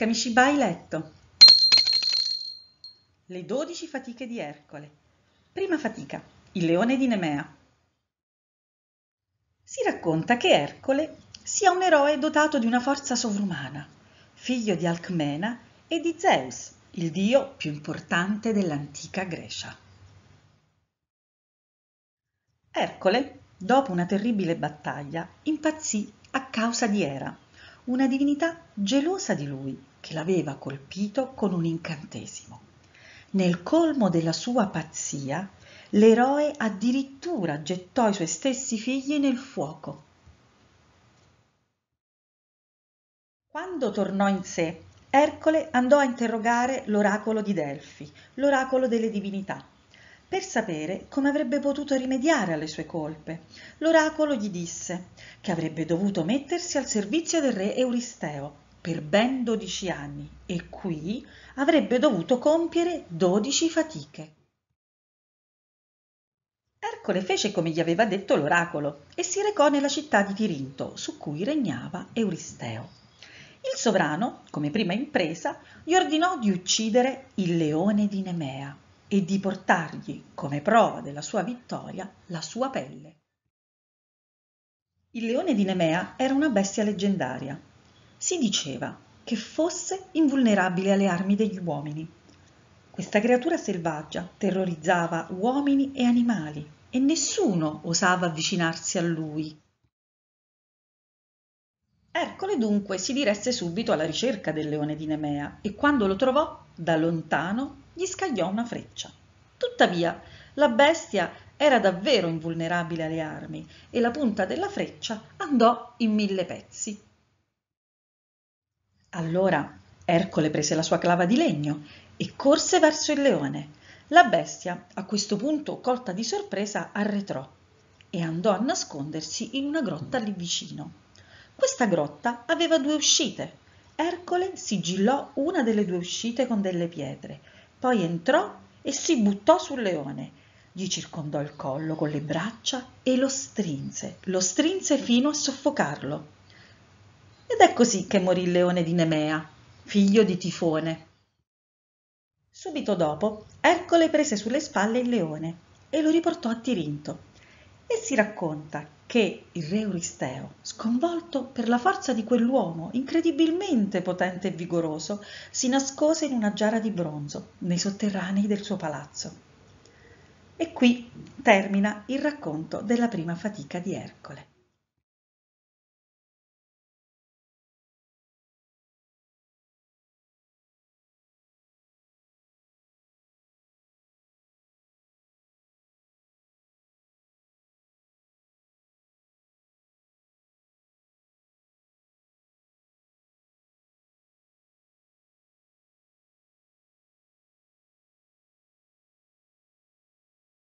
Kamishibai letto. Le dodici fatiche di Ercole. Prima fatica. Il leone di Nemea. Si racconta che Ercole sia un eroe dotato di una forza sovrumana, figlio di Alcmena e di Zeus, il dio più importante dell'antica Grecia. Ercole, dopo una terribile battaglia, impazzì a causa di Era, una divinità gelosa di lui che l'aveva colpito con un incantesimo. Nel colmo della sua pazzia, l'eroe addirittura gettò i suoi stessi figli nel fuoco. Quando tornò in sé, Ercole andò a interrogare l'oracolo di Delfi, l'oracolo delle divinità, per sapere come avrebbe potuto rimediare alle sue colpe. L'oracolo gli disse che avrebbe dovuto mettersi al servizio del re Euristeo, per ben dodici anni e qui avrebbe dovuto compiere dodici fatiche. Ercole fece come gli aveva detto l'oracolo e si recò nella città di Tirinto, su cui regnava Euristeo. Il sovrano, come prima impresa, gli ordinò di uccidere il leone di Nemea e di portargli, come prova della sua vittoria, la sua pelle. Il leone di Nemea era una bestia leggendaria si diceva che fosse invulnerabile alle armi degli uomini. Questa creatura selvaggia terrorizzava uomini e animali e nessuno osava avvicinarsi a lui. Ercole dunque si diresse subito alla ricerca del leone di Nemea e quando lo trovò, da lontano, gli scagliò una freccia. Tuttavia, la bestia era davvero invulnerabile alle armi e la punta della freccia andò in mille pezzi allora Ercole prese la sua clava di legno e corse verso il leone. La bestia, a questo punto colta di sorpresa, arretrò e andò a nascondersi in una grotta lì vicino. Questa grotta aveva due uscite. Ercole sigillò una delle due uscite con delle pietre, poi entrò e si buttò sul leone. Gli circondò il collo con le braccia e lo strinse, lo strinse fino a soffocarlo. Ed è così che morì il leone di Nemea, figlio di Tifone. Subito dopo, Ercole prese sulle spalle il leone e lo riportò a Tirinto. E si racconta che il re Euristeo, sconvolto per la forza di quell'uomo incredibilmente potente e vigoroso, si nascose in una giara di bronzo nei sotterranei del suo palazzo. E qui termina il racconto della prima fatica di Ercole.